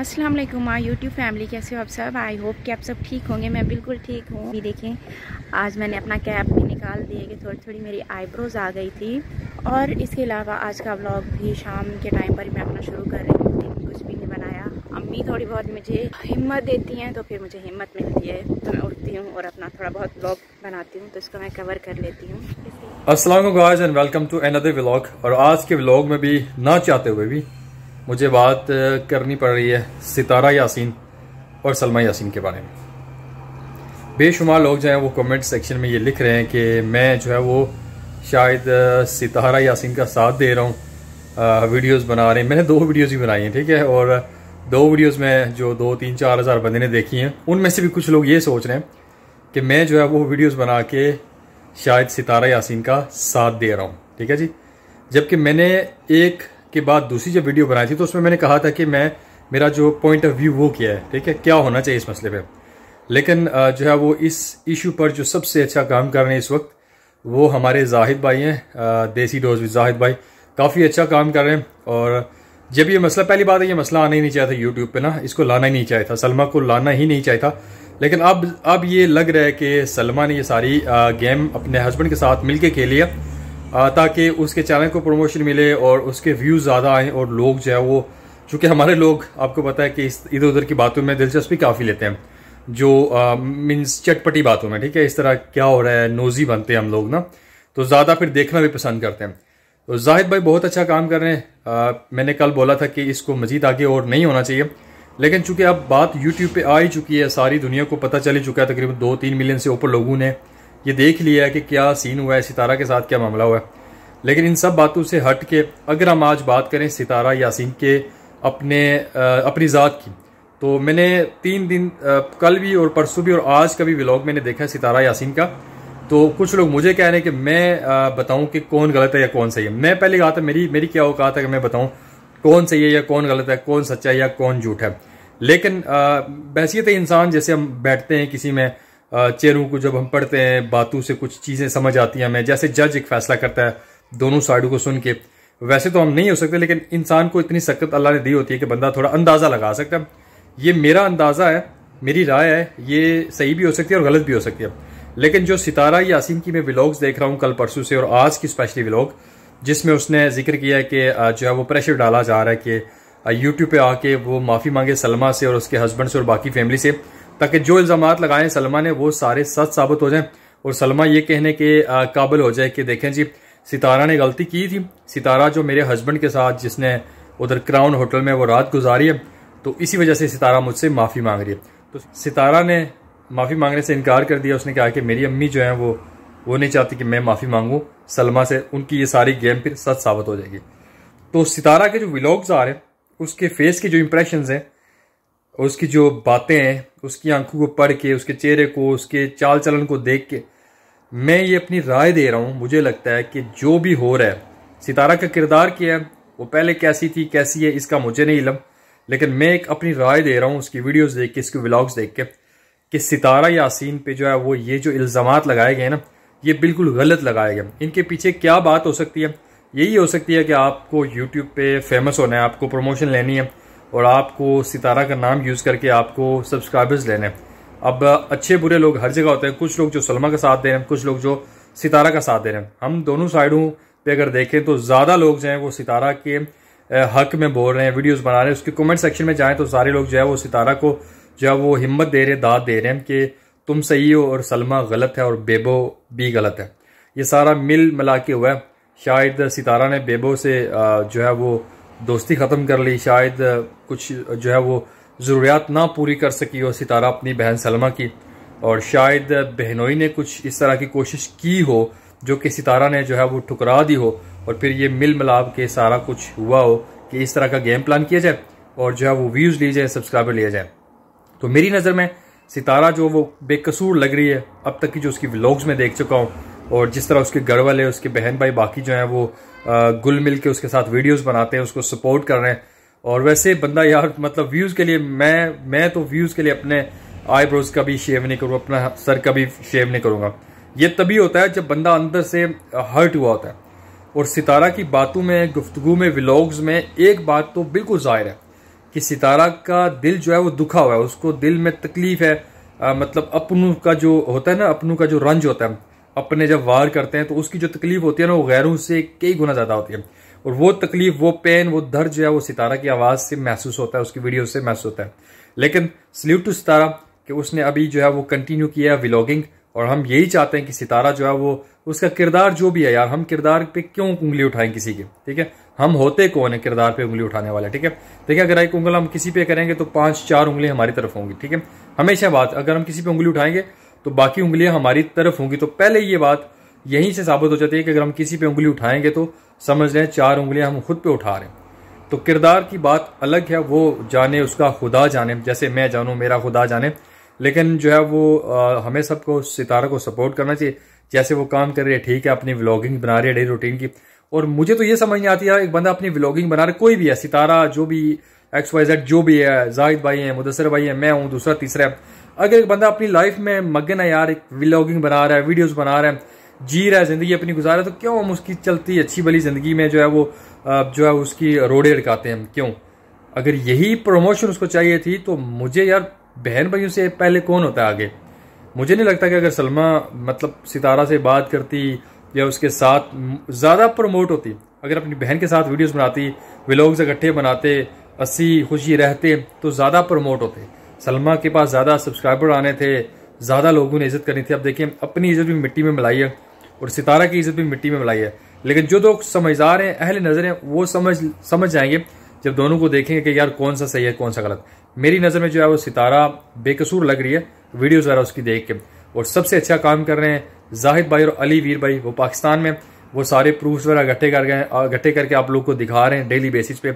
अस्सलाम वालेकुम माँ यूट्यूब फैमिली कैसे हो आप सब आई होप कि आप सब ठीक होंगे मैं बिल्कुल ठीक हूँ अभी देखें आज मैंने अपना कैप भी निकाल दिए कि थोड़ी थोड़ी मेरी आईब्रोज़ आ गई थी और इसके अलावा आज का व्लॉग भी शाम के टाइम पर मैं अपना शुरू कर रही हूँ कुछ भी नहीं बनाया अम्मी थोड़ी बहुत मुझे हिम्मत देती हैं तो फिर मुझे हिम्मत मिलती है तो मैं उठती हूँ और अपना थोड़ा बहुत ब्लॉग बनाती हूँ तो इसको मैं कवर कर लेती हूँ असलम guys and welcome to another vlog और आज के व्लॉग में भी ना चाहते हुए भी मुझे बात करनी पड़ रही है सितारा यासीन और सलमा यासीन के बारे में बेशुमार लोग जो हैं वो कमेंट सेक्शन में ये लिख रहे हैं कि मैं जो है वो शायद सितारा यासीन का साथ दे रहा हूँ वीडियोस बना रहे हैं मैंने दो वीडियोस ही बनाई हैं ठीक है और दो वीडियोस में जो दो तीन चार हज़ार बंदे ने देखी हैं उनमें से भी कुछ लोग ये सोच रहे हैं कि मैं जो है वो वीडियोज़ बना के शायद सितारा यासिन का साथ दे रहा हूँ ठीक है जी जबकि मैंने एक के बाद दूसरी जब वीडियो बनाई थी तो उसमें मैंने कहा था कि मैं मेरा जो पॉइंट ऑफ व्यू वो क्या है ठीक है क्या होना चाहिए इस मसले पर लेकिन जो है वो इस इशू पर जो सबसे अच्छा काम कर रहे हैं इस वक्त वो हमारे जाहिद भाई हैं देसी डोज भी जाहिद भाई काफ़ी अच्छा काम कर रहे हैं और जब ये मसला पहली बात है ये मसला आना ही नहीं चाहिए था यूट्यूब पे ना इसको लाना ही नहीं चाहिए था सलमा को लाना ही नहीं चाहिए था लेकिन अब अब ये लग रहा है कि सलमा ने ये सारी गेम अपने हस्बैंड के साथ मिलके खेली है ताकि उसके चैनल को प्रमोशन मिले और उसके व्यूज़ ज़्यादा आएँ और लोग जो है वो चूँकि हमारे लोग आपको पता है कि इधर उधर की बातों में दिलचस्पी काफ़ी लेते हैं जो मीन्स चटपटी बातों में ठीक है इस तरह क्या हो रहा है नोजी बनते हैं हम लोग ना तो ज़्यादा फिर देखना भी पसंद करते हैं तो जाहिद भाई बहुत अच्छा काम कर रहे हैं मैंने कल बोला था कि इसको मज़ीद आगे और नहीं होना चाहिए लेकिन चूंकि अब बात यूट्यूब पे आ ही चुकी है सारी दुनिया को पता चल ही चुका है तकरीबन दो तीन मिलियन से ऊपर लोगों ने ये देख लिया है कि क्या सीन हुआ है सितारा के साथ क्या मामला हुआ है लेकिन इन सब बातों से हट के अगर हम आज बात करें सितारा यासीन के अपने अपनी ज़ात की तो मैंने तीन दिन कल भी और परसों भी और आज का भी व्लॉग मैंने देखा है सितारा यासीन का तो कुछ लोग मुझे कह रहे हैं कि मैं बताऊं कि कौन गलत है या कौन सही है मैं पहले कहा था मेरी मेरी क्या औकात है कि मैं बताऊं कौन सही है या कौन गलत है कौन सच्चा है या कौन झूठ है लेकिन बहसीत इंसान जैसे हम बैठते हैं किसी में चेरू को जब हम पढ़ते हैं बातों से कुछ चीज़ें समझ आती हैं हमें जैसे जज एक फैसला करता है दोनों साइडों को सुन के वैसे तो हम नहीं हो सकते लेकिन इंसान को इतनी सख्त अल्लाह ने दी होती है कि बंदा थोड़ा अंदाज़ा लगा सकता है ये मेरा अंदाज़ा है मेरी राय है ये सही भी हो सकती है और गलत भी हो सकती है लेकिन जो सितारा यासीन की मैं व्लॉग्स देख रहा हूँ कल परसों से और आज की स्पेशली व्लॉग जिसमें उसने जिक्र किया कि जो है वो प्रेशर डाला जा रहा है कि यूट्यूब पे आके वो माफ़ी मांगे सलमा से और उसके हस्बैंड से और बाकी फैमिली से ताकि जो इल्ज़ाम लगाएं सलमा ने वो सारे सच साबित हो जाएं और सलमा ये कहने के काबिल हो जाए कि देखें जी सितारा ने गलती की थी सितारा जो मेरे हस्बैंड के साथ जिसने उधर क्राउन होटल में वो रात गुजारी है तो इसी वजह से सितारा मुझसे माफ़ी मांग रही है तो सितारा ने माफ़ी मांगने से इनकार कर दिया उसने कहा कि मेरी अम्मी जो है वो वो नहीं चाहती कि मैं माफ़ी मांगूँ सलमा से उनकी ये सारी गेम फिर सच साबित हो जाएगी तो सितारा के जो व्लॉग्स आ रहे हैं उसके फेस के जो इम्प्रेशन हैं और उसकी जो बातें हैं उसकी आंखों को पढ़ के उसके चेहरे को उसके चाल चलन को देख के मैं ये अपनी राय दे रहा हूँ मुझे लगता है कि जो भी हो रहा है सितारा का किरदार क्या है वो पहले कैसी थी कैसी है इसका मुझे नहीं इलम लेकिन मैं एक अपनी राय दे रहा हूँ उसकी वीडियोस देख के इसके व्लाग्स देख के कि सितारा यासीन पे जो है वो ये जो इल्ज़ाम लगाए गए ना ये बिल्कुल गलत लगाए गए इनके पीछे क्या बात हो सकती है यही हो सकती है कि आपको यूट्यूब पे फेमस होना है आपको प्रमोशन लेनी है और आपको सितारा का नाम यूज़ करके आपको सब्सक्राइबर्स लेने अब अच्छे बुरे लोग हर जगह होते हैं कुछ लोग जो सलमा का साथ दे रहे हैं कुछ लोग जो सितारा का साथ दे रहे हैं हम दोनों साइडों पे अगर देखें तो ज़्यादा लोग जो हैं वो सितारा के हक में बोल रहे हैं वीडियोस बना रहे हैं उसके कमेंट सेक्शन में जाएं तो सारे लोग जो है वो सितारा को जो है वो हिम्मत दे रहे हैं दाद दे रहे हैं कि तुम सही हो और सलमा गलत है और बेबो भी गलत है ये सारा मिल मिला के हुआ है शायद सितारा ने बेबो से जो है वो दोस्ती ख़त्म कर ली शायद कुछ जो है वो ज़रूरियात ना पूरी कर सकी हो सितारा अपनी बहन सलमा की और शायद बहनोई ने कुछ इस तरह की कोशिश की हो जो कि सितारा ने जो है वो ठुकरा दी हो और फिर ये मिल मिलाप के सारा कुछ हुआ हो कि इस तरह का गेम प्लान किया जाए और जो है वो व्यूज़ लिए जाए सब्सक्राइबर लिया जाए तो मेरी नज़र में सितारा जो वो बेकसूर लग रही है अब तक की जो उसकी व्लॉग्स में देख चुका हूँ और जिस तरह उसके घर वाले उसके बहन भाई बाकी जो हैं वो गुल मिल के उसके साथ वीडियोस बनाते हैं उसको सपोर्ट कर रहे हैं और वैसे बंदा यार मतलब व्यूज़ के लिए मैं मैं तो व्यूज़ के लिए अपने आईब्रोज का भी शेव नहीं करूँगा अपना सर का भी शेव नहीं करूँगा ये तभी होता है जब बंदा अंदर से हर्ट हुआ होता है और सितारा की बातों में गुफ्तु में व्लॉग्स में एक बात तो बिल्कुल ज़ाहिर है कि सितारा का दिल जो है वो दुखा हुआ है उसको दिल में तकलीफ है आ, मतलब अपनों का जो होता है ना अपनों का जो रंज होता है अपने जब वार करते हैं तो उसकी जो तकलीफ होती है ना वो गैरों से कई गुना ज़्यादा होती है और वो तकलीफ वो पेन वो दर्द जो है वो सितारा की आवाज़ से महसूस होता है उसकी वीडियो से महसूस होता है लेकिन सल्यूट टू सितारा कि उसने अभी जो है वो कंटिन्यू किया है व्लॉगिंग और हम यही चाहते हैं कि सितारा जो है वो उसका किरदार जो भी है यार हम किरदार पे क्यों उंगली उठाएं किसी के ठीक है हम होते कौन है किरदार पे उंगली उठाने वाले ठीक है देखिए अगर एक उंगल हम किसी पे करेंगे तो पांच चार उंगली हमारी तरफ होंगी ठीक है हमेशा बात अगर हम किसी पे उंगली उठाएंगे तो बाकी उंगलियां हमारी तरफ होंगी तो पहले ये बात यहीं से साबित हो जाती है कि अगर हम किसी पे उंगली उठाएंगे तो समझ लें चार उंगलियां हम खुद पे उठा रहे हैं तो किरदार की बात अलग है वो जाने उसका खुदा जाने जैसे मैं जानूँ मेरा खुदा जाने लेकिन जो है वो आ, हमें सबको सितारा को सपोर्ट करना चाहिए जैसे वो काम कर रही है ठीक है अपनी व्लॉगिंग बना रही है डेली रूटीन की और मुझे तो ये समझ नहीं आती है एक बंदा अपनी व्लॉगिंग बना रहा है कोई भी है सितारा जो भी एक्स वाई जेड जो भी है जाहिद भाई हैं मुदसर भाई हैं मैं हूँ दूसरा तीसरा अगर एक बंदा अपनी लाइफ में मगन है यार एक व्लॉगिंग बना रहा है वीडियोस बना रहा है जी रहा है ज़िंदगी अपनी गुजार रहा है तो क्यों हम उसकी चलती अच्छी भली ज़िंदगी में जो है वो जो है उसकी रोड़े अड़काते हैं हम क्यों अगर यही प्रमोशन उसको चाहिए थी तो मुझे यार बहन भाइयों से पहले कौन होता है आगे मुझे नहीं लगता कि अगर सलमा मतलब सितारा से बात करती या उसके साथ ज़्यादा प्रमोट होती अगर अपनी बहन के साथ वीडियोस बनाती व्लॉग्स इकट्ठे बनाते अस्सी खुशी रहते तो ज़्यादा प्रमोट होते सलमा के पास ज़्यादा सब्सक्राइबर आने थे ज़्यादा लोगों ने इज्जत करनी थी अब देखिए अपनी इज्जत भी मिट्टी में मिलाई है और सितारा की इज्जत भी मिट्टी में मिलाई है लेकिन जो लोग समझदार हैं अहल नज़र हैं वो समझ समझ जाएंगे जब दोनों को देखेंगे कि यार कौन सा सही है कौन सा गलत मेरी नज़र में जो है वो सितारा बेकसूर लग रही है वीडियोज़ वगैरह उसकी देख के और सबसे अच्छा काम कर रहे हैं जाहिद भाई और अली वीर भाई वो पाकिस्तान में वो सारे प्रूफ्स वगैरह इकट्ठे कर गए इकट्ठे करके आप लोग को दिखा रहे हैं डेली बेसिस पे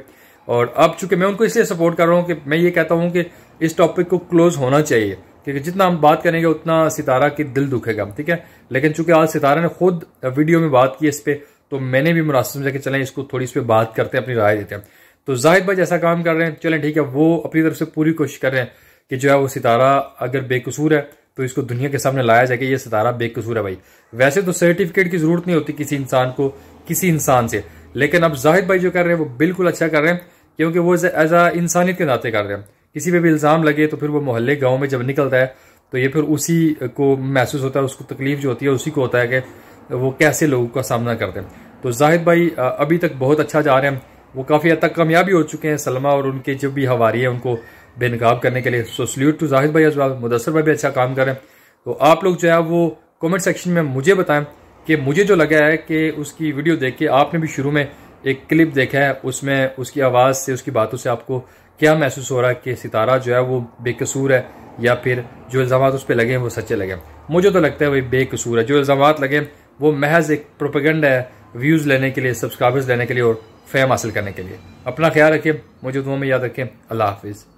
और अब चूंकि मैं उनको इसलिए सपोर्ट कर रहा हूँ कि मैं ये कहता हूँ कि इस टॉपिक को क्लोज होना चाहिए क्योंकि जितना हम बात करेंगे उतना सितारा की दिल दुखेगा ठीक है लेकिन चूंकि आज सितारा ने खुद वीडियो में बात की इस पर तो मैंने भी मुनासिब समझा कि चलें इसको थोड़ी इस पर बात करते हैं अपनी राय देते हैं तो जाहिद भाई जैसा काम कर रहे हैं चलें ठीक है वो अपनी तरफ से पूरी कोशिश कर रहे हैं कि जो है वो सितारा अगर बेकसूर है तो इसको दुनिया के सामने लाया जाए कि ये सितारा बेकसूर है भाई वैसे तो सर्टिफिकेट की जरूरत नहीं होती किसी इंसान को किसी इंसान से लेकिन अब जाहिद भाई जो कर रहे हैं वो बिल्कुल अच्छा कर रहे हैं क्योंकि वो एज अ इंसानियत के नाते कर रहे हैं किसी पे भी इल्ज़ाम लगे तो फिर वो मोहल्ले गाँव में जब निकलता है तो ये फिर उसी को महसूस होता है उसको तकलीफ जो होती है उसी को होता है कि वो कैसे लोगों का सामना करते हैं तो जाहिद भाई अभी तक बहुत अच्छा जा रहे हैं वो काफ़ी हद तक कामयाबी हो चुके हैं सलमा और उनके जो भी हवारी है उनको बेनकाब करने के लिए सो सल्यूट टू जाहिद भाई अजवा मुदसर भाई भी अच्छा काम करें तो आप लोग जो है वो कमेंट सेक्शन में मुझे बताएं कि मुझे जो लगा है कि उसकी वीडियो देख के आपने भी शुरू में एक क्लिप देखा है उसमें उसकी आवाज़ से उसकी बातों से आपको क्या महसूस हो रहा है कि सितारा जो है वो बेकसूर है या फिर जो इल्ज़ाम उस पर लगे हैं वो सच्चे लगे मुझे तो लगता है वही बेकसूर है जो इल्ज़ाम लगे वो महज एक प्रोपेगेंड है व्यूज़ लेने के लिए सब्सक्राइबर्स लेने के लिए और फेम हासिल करने के लिए अपना ख्याल रखिए मुझे दुआ में याद रखें अल्लाह हाफिज़